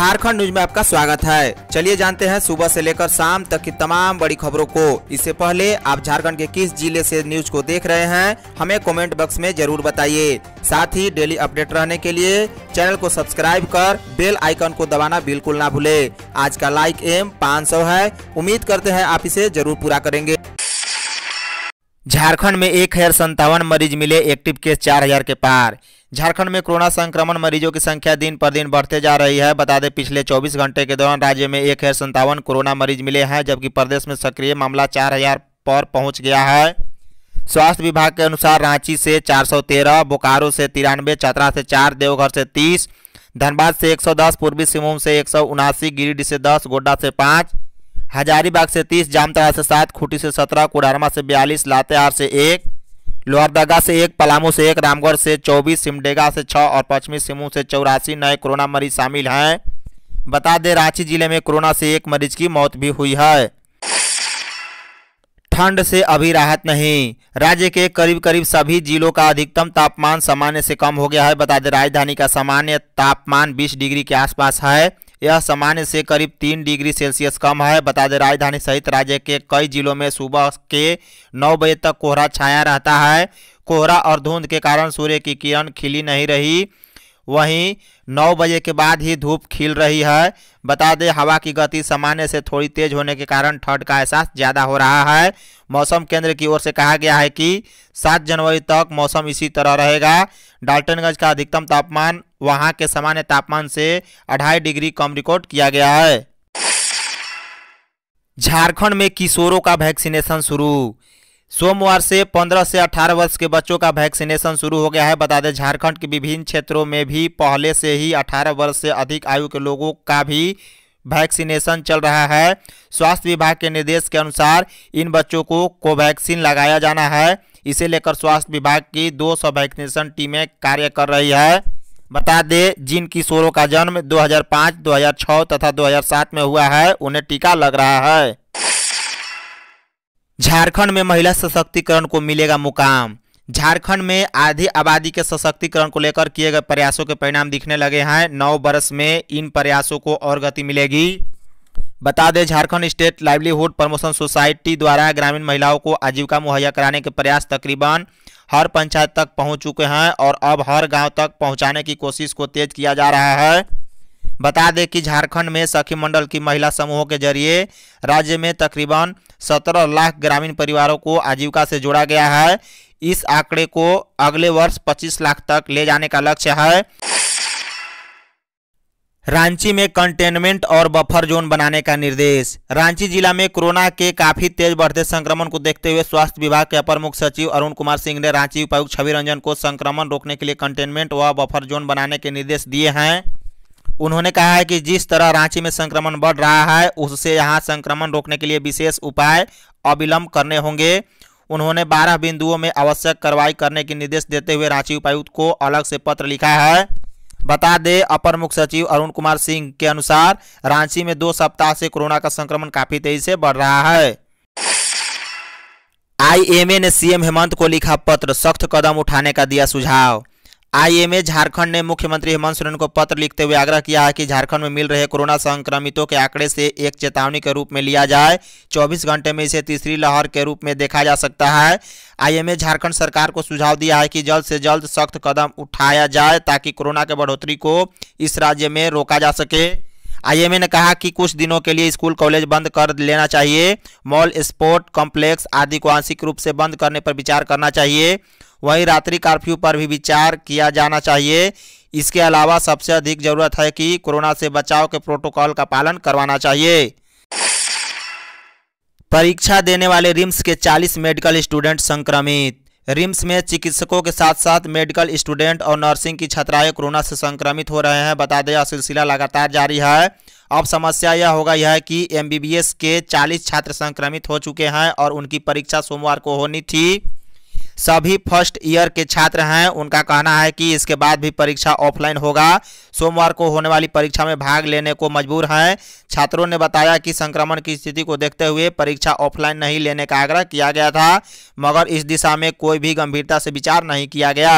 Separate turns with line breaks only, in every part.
Jharkhand news में आपका स्वागत है चलिए जानते हैं सुबह से लेकर शाम तक की तमाम बड़ी खबरों को इससे पहले आप झारखंड के किस जिले से न्यूज को देख रहे हैं हमें कमेंट बॉक्स में जरूर बताइए साथ ही डेली अपडेट रहने के लिए चैनल को सब्सक्राइब कर बेल आइकन को दबाना बिल्कुल ना भूले आज का लाइक एम पाँच है उम्मीद करते हैं आप इसे जरूर पूरा करेंगे झारखंड में एक हजार संतावन मरीज मिले एक्टिव केस चार हजार के पार झारखंड में कोरोना संक्रमण मरीजों की संख्या दिन पर दिन बढ़ते जा रही है बता दें पिछले 24 घंटे के दौरान राज्य में एक है संतावन कोरोना मरीज मिले हैं जबकि प्रदेश में सक्रिय मामला चार हजार पर पहुंच गया है स्वास्थ्य विभाग के अनुसार रांची से 413, बोकारो से तिरानवे चतरा से चार देवघर से तीस धनबाद से 110, पूर्वी सिंहभूम से एक गिरिडीह से दस गोड्डा से पाँच हजारीबाग से तीस जामताड़ा से सात खूटी से सत्रह कोडारमा से बयालीस लातेहार से एक लोहरदगा से एक पलामू से एक रामगढ़ से चौबीस सिमडेगा से छः और पश्चिमी सिंहभूम से चौरासी नए कोरोना मरीज शामिल हैं बता दें रांची जिले में कोरोना से एक मरीज की मौत भी हुई है ठंड से अभी राहत नहीं राज्य के करीब करीब सभी जिलों का अधिकतम तापमान सामान्य से कम हो गया है बता दें राजधानी का सामान्य तापमान 20 डिग्री के आसपास है यह सामान्य से करीब तीन डिग्री सेल्सियस कम है बता दें राजधानी सहित राज्य के कई जिलों में सुबह के नौ बजे तक कोहरा छाया रहता है कोहरा और धुंध के कारण सूर्य की किरण खिली नहीं रही वहीं नौ बजे के बाद ही धूप खिल रही है बता दें हवा की गति सामान्य से थोड़ी तेज होने के कारण ठंड का एहसास ज़्यादा हो रहा है मौसम केंद्र की ओर से कहा गया है कि सात जनवरी तक मौसम इसी तरह रहेगा डाल्टनगंज का अधिकतम तापमान वहां के सामान्य तापमान से अढ़ाई डिग्री कम रिकॉर्ड किया गया है झारखंड में किशोरों का वैक्सीनेशन शुरू सोमवार से 15 से 18 वर्ष के बच्चों का वैक्सीनेशन शुरू हो गया है बता दें झारखंड के विभिन्न क्षेत्रों में भी पहले से ही 18 वर्ष से अधिक आयु के लोगों का भी वैक्सीनेशन चल रहा है स्वास्थ्य विभाग के निर्देश के अनुसार इन बच्चों को कोवैक्सीन लगाया जाना है इसे लेकर स्वास्थ्य विभाग की दो वैक्सीनेशन टीमें कार्य कर रही है बता दें जिन किशोरों का जन्म 2005, 2006 तथा 2007 में हुआ है उन्हें टीका लग रहा है झारखंड में महिला सशक्तिकरण को मिलेगा मुकाम झारखंड में आधी आबादी के सशक्तिकरण को लेकर किए गए प्रयासों के परिणाम दिखने लगे हैं नौ वर्ष में इन प्रयासों को और गति मिलेगी बता दें Jharkhand state livelihood promotion society द्वारा ग्रामीण महिलाओं को आजीविका मुहैया कराने के प्रयास तकरीबन हर पंचायत तक पहुंच चुके हैं और अब हर गांव तक पहुंचाने की कोशिश को तेज किया जा रहा है बता दें कि झारखंड में सखी मंडल की महिला समूहों के जरिए राज्य में तकरीबन सत्रह लाख ग्रामीण परिवारों को आजीविका से जोड़ा गया है इस आंकड़े को अगले वर्ष 25 लाख तक ले जाने का लक्ष्य है रांची में कंटेनमेंट और बफर जोन बनाने का निर्देश रांची जिला में कोरोना के काफी तेज बढ़ते संक्रमण को देखते हुए स्वास्थ्य विभाग के अपर मुख्य सचिव अरुण कुमार सिंह ने रांची उपायुक्त छवि रंजन को संक्रमण रोकने के लिए कंटेनमेंट व बफर जोन बनाने के निर्देश दिए हैं उन्होंने कहा है कि जिस तरह रांची में संक्रमण बढ़ रहा है उससे यहां संक्रमण रोकने के लिए विशेष उपाय अविलंब करने होंगे उन्होंने 12 बिंदुओं में आवश्यक कार्रवाई करने के निर्देश देते हुए रांची उपायुक्त को अलग से पत्र लिखा है बता दें अपर मुख्य सचिव अरुण कुमार सिंह के अनुसार रांची में दो सप्ताह से कोरोना का संक्रमण काफी तेजी से बढ़ रहा है आईएमए ने सीएम हेमंत को लिखा पत्र सख्त कदम उठाने का दिया सुझाव आईएमए झारखंड ने मुख्यमंत्री हेमंत सोरेन को पत्र लिखते हुए आग्रह किया है कि झारखंड में मिल रहे कोरोना संक्रमितों के आंकड़े से एक चेतावनी के रूप में लिया जाए 24 घंटे में इसे तीसरी लहर के रूप में देखा जा सकता है आईएमए झारखंड सरकार को सुझाव दिया है कि जल्द से जल्द सख्त कदम उठाया जाए ताकि कोरोना के बढ़ोतरी को इस राज्य में रोका जा सके आईएमए ने कहा कि कुछ दिनों के लिए स्कूल कॉलेज बंद कर लेना चाहिए मॉल स्पोर्ट कॉम्प्लेक्स आदि को आंशिक रूप से बंद करने पर विचार करना चाहिए वहीं रात्रि कर्फ्यू पर भी विचार किया जाना चाहिए इसके अलावा सबसे अधिक जरूरत है कि कोरोना से बचाव के प्रोटोकॉल का पालन करवाना चाहिए परीक्षा देने वाले रिम्स के 40 मेडिकल स्टूडेंट संक्रमित रिम्स में चिकित्सकों के साथ साथ मेडिकल स्टूडेंट और नर्सिंग की छात्राएं कोरोना से संक्रमित हो रहे हैं बता दें यह सिलसिला लगातार जारी है अब समस्या यह होगा यह कि एमबीबीएस के 40 छात्र संक्रमित हो चुके हैं और उनकी परीक्षा सोमवार को होनी थी सभी फर्स्ट ईयर के छात्र हैं उनका कहना है कि इसके बाद भी परीक्षा ऑफलाइन होगा सोमवार को होने वाली परीक्षा में भाग लेने को मजबूर हैं छात्रों ने बताया कि संक्रमण की स्थिति को देखते हुए परीक्षा ऑफलाइन नहीं लेने का आग्रह किया गया था मगर इस दिशा में कोई भी गंभीरता से विचार नहीं किया गया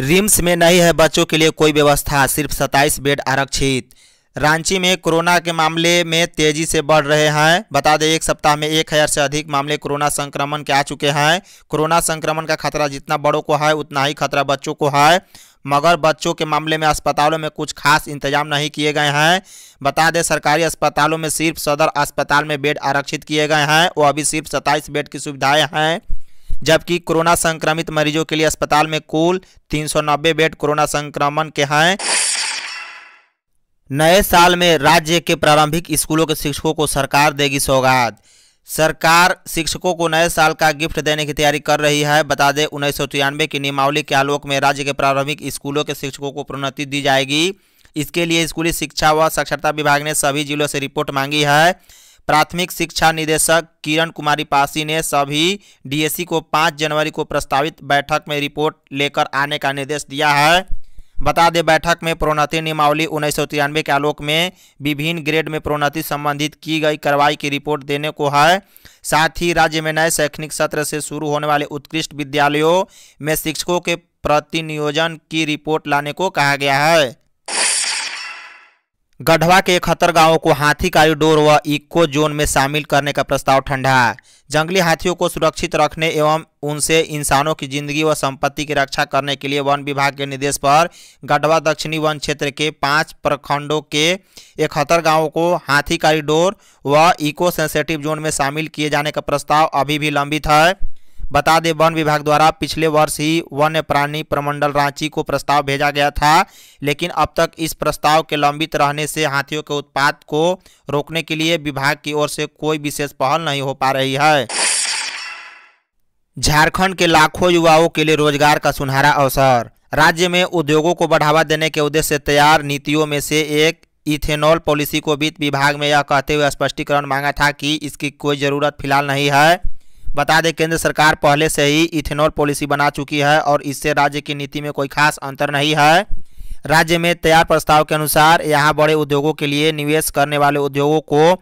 रिम्स में नहीं है बच्चों के लिए कोई व्यवस्था सिर्फ सत्ताईस बेड आरक्षित रांची में कोरोना के मामले में तेजी से बढ़ रहे हैं बता दें एक सप्ताह में एक हज़ार से अधिक मामले कोरोना संक्रमण के आ चुके हैं कोरोना संक्रमण का खतरा जितना बड़ों को है उतना ही खतरा बच्चों को है मगर बच्चों के मामले में अस्पतालों में कुछ खास इंतजाम नहीं किए गए हैं बता दें सरकारी अस्पतालों में सिर्फ सदर अस्पताल में बेड आरक्षित किए गए हैं और अभी सिर्फ सत्ताईस बेड की सुविधाएँ हैं जबकि कोरोना संक्रमित मरीजों के लिए अस्पताल में कुल 390 बेड कोरोना संक्रमण के हैं नए साल में राज्य के प्रारंभिक स्कूलों के शिक्षकों को सरकार देगी सौगात सरकार शिक्षकों को नए साल का गिफ्ट देने की तैयारी कर रही है बता दें उन्नीस की नियमावली के आलोक में राज्य के प्रारंभिक स्कूलों के शिक्षकों को प्रोन्नति दी जाएगी इसके लिए स्कूली शिक्षा व साक्षरता विभाग ने सभी जिलों से रिपोर्ट मांगी है प्राथमिक शिक्षा निदेशक किरण कुमारी पासी ने सभी डीएसी को 5 जनवरी को प्रस्तावित बैठक में रिपोर्ट लेकर आने का निर्देश दिया है बता दें बैठक में प्रोन्नति नियमावली उन्नीस के आलोक में विभिन्न ग्रेड में प्रोन्नति संबंधित की गई कार्रवाई की रिपोर्ट देने को है साथ ही राज्य में नए शैक्षणिक सत्र से शुरू होने वाले उत्कृष्ट विद्यालयों में शिक्षकों के प्रतिनियोजन की रिपोर्ट लाने को कहा गया है गढ़वा के इकहत्तर गांवों को हाथी कॉरिडोर व इको जोन में शामिल करने का प्रस्ताव ठंडा जंगली हाथियों को सुरक्षित रखने एवं उनसे इंसानों की जिंदगी व संपत्ति की रक्षा करने के लिए वन विभाग के निर्देश पर गढ़वा दक्षिणी वन क्षेत्र के पांच प्रखंडों के इकहत्तर गांवों को हाथी कॉरिडोर व इको सेंसेटिव जोन में शामिल किए जाने का प्रस्ताव अभी भी लंबित है बता दें वन विभाग द्वारा पिछले वर्ष ही वन्य प्राणी प्रमंडल रांची को प्रस्ताव भेजा गया था लेकिन अब तक इस प्रस्ताव के लंबित रहने से हाथियों के उत्पाद को रोकने के लिए विभाग की ओर से कोई विशेष पहल नहीं हो पा रही है झारखंड के लाखों युवाओं के लिए रोजगार का सुनहरा अवसर राज्य में उद्योगों को बढ़ावा देने के उद्देश्य तैयार नीतियों में से एक इथेनॉल पॉलिसी को वित्त विभाग में यह कहते हुए स्पष्टीकरण मांगा था कि इसकी कोई ज़रूरत फिलहाल नहीं है बता दें केंद्र सरकार पहले से ही इथेनॉल पॉलिसी बना चुकी है और इससे राज्य की नीति में कोई खास अंतर नहीं है राज्य में तैयार प्रस्ताव के अनुसार यहाँ बड़े उद्योगों के लिए निवेश करने वाले उद्योगों को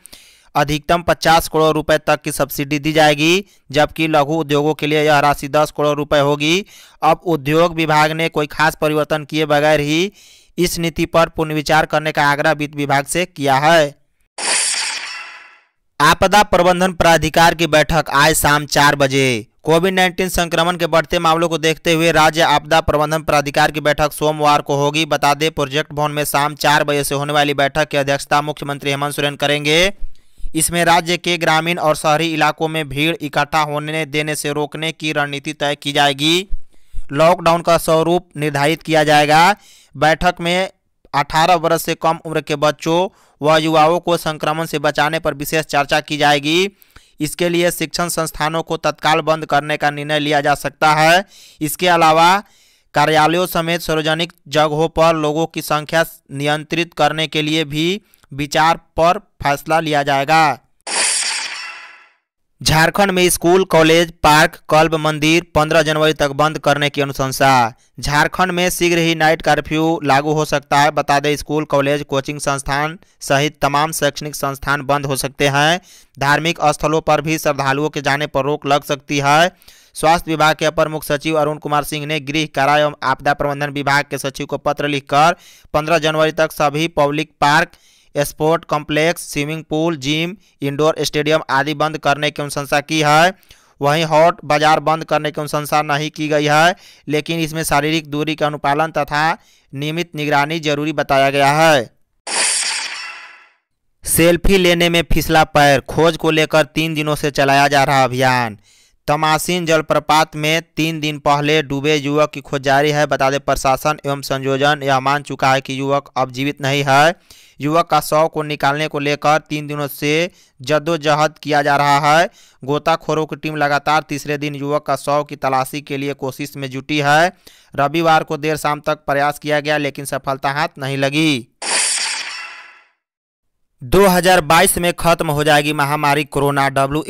अधिकतम 50 करोड़ रुपए तक की सब्सिडी दी जाएगी जबकि लघु उद्योगों के लिए यह राशि 10 करोड़ रुपए होगी अब उद्योग विभाग ने कोई खास परिवर्तन किए बगैर ही इस नीति पर पुनर्विचार करने का आग्रह वित्त विभाग से किया है आपदा प्रबंधन प्राधिकार की बैठक आज शाम चार बजे कोविड 19 संक्रमण के बढ़ते मामलों को देखते हुए राज्य आपदा प्रबंधन प्राधिकार की बैठक सोमवार को होगी बता दें प्रोजेक्ट भवन में शाम चार बजे से होने वाली बैठक की अध्यक्षता मुख्यमंत्री हेमंत सोरेन करेंगे इसमें राज्य के ग्रामीण और शहरी इलाकों में भीड़ इकट्ठा होने देने से रोकने की रणनीति तय की जाएगी लॉकडाउन का स्वरूप निर्धारित किया जाएगा बैठक में 18 वर्ष से कम उम्र के बच्चों व युवाओं को संक्रमण से बचाने पर विशेष चर्चा की जाएगी इसके लिए शिक्षण संस्थानों को तत्काल बंद करने का निर्णय लिया जा सकता है इसके अलावा कार्यालयों समेत सार्वजनिक जगहों पर लोगों की संख्या नियंत्रित करने के लिए भी विचार पर फैसला लिया जाएगा झारखंड में स्कूल कॉलेज पार्क कल्ब मंदिर 15 जनवरी तक बंद करने की अनुशंसा झारखंड में शीघ्र ही नाइट कर्फ्यू लागू हो सकता है बता दें स्कूल कॉलेज कोचिंग संस्थान सहित तमाम शैक्षणिक संस्थान बंद हो सकते हैं धार्मिक स्थलों पर भी श्रद्धालुओं के जाने पर रोक लग सकती है स्वास्थ्य विभाग के अपर मुख्य सचिव अरुण कुमार सिंह ने गृह कारा एवं आपदा प्रबंधन विभाग के सचिव को पत्र लिखकर पंद्रह जनवरी तक सभी public park sport complex swimming pool gym indoor stadium आदि बंद करने की अनुशंसा की है वहीं हॉट बाजार बंद करने की अनुशंसा नहीं की गई है लेकिन इसमें शारीरिक दूरी का अनुपालन तथा नियमित निगरानी जरूरी बताया गया है सेल्फी लेने में फिसला पैर खोज को लेकर तीन दिनों से चलाया जा रहा अभियान तमासीन जलप्रपात में तीन दिन पहले डूबे युवक की खोज जारी है बता दें प्रशासन एवं संयोजन यह मान चुका है कि युवक अब जीवित नहीं है युवक का शव को निकालने को लेकर तीन दिनों से जद्दोजहद किया जा रहा है गोताखोरों की टीम लगातार तीसरे दिन युवक का शव की तलाशी के लिए कोशिश में जुटी है रविवार को देर शाम तक प्रयास किया गया लेकिन सफलता हाथ नहीं लगी 2022 में खत्म हो जाएगी महामारी कोरोना डब्ल्यू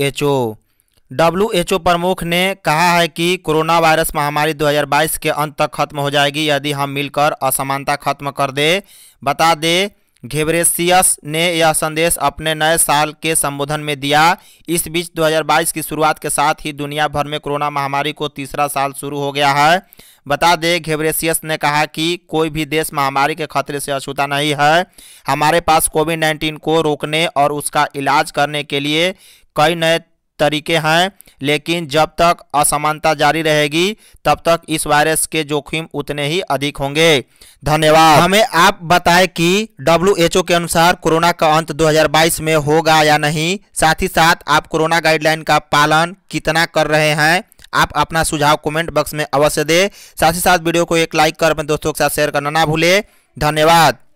डब्ल्यूएचओ प्रमुख ने कहा है कि कोरोना वायरस महामारी 2022 के अंत तक खत्म हो जाएगी यदि हम मिलकर असमानता खत्म कर दे बता दे घेबरेसियस ने यह संदेश अपने नए साल के संबोधन में दिया इस बीच 2022 की शुरुआत के साथ ही दुनिया भर में कोरोना महामारी को तीसरा साल शुरू हो गया है बता दें घेबरेसियस ने कहा कि कोई भी देश महामारी के खतरे से अछूता नहीं है हमारे पास कोविड नाइन्टीन को रोकने और उसका इलाज करने के लिए कई नए तरीके हैं लेकिन जब तक असमानता जारी रहेगी तब तक इस वायरस के जोखिम उतने ही अधिक होंगे धन्यवाद हमें आप बताएं कि डब्ल्यू के अनुसार कोरोना का अंत 2022 में होगा या नहीं साथ ही साथ आप कोरोना गाइडलाइन का पालन कितना कर रहे हैं आप अपना सुझाव कमेंट बॉक्स में अवश्य दें साथ ही साथ वीडियो को एक लाइक कर अपने दोस्तों के साथ शेयर करना ना भूलें धन्यवाद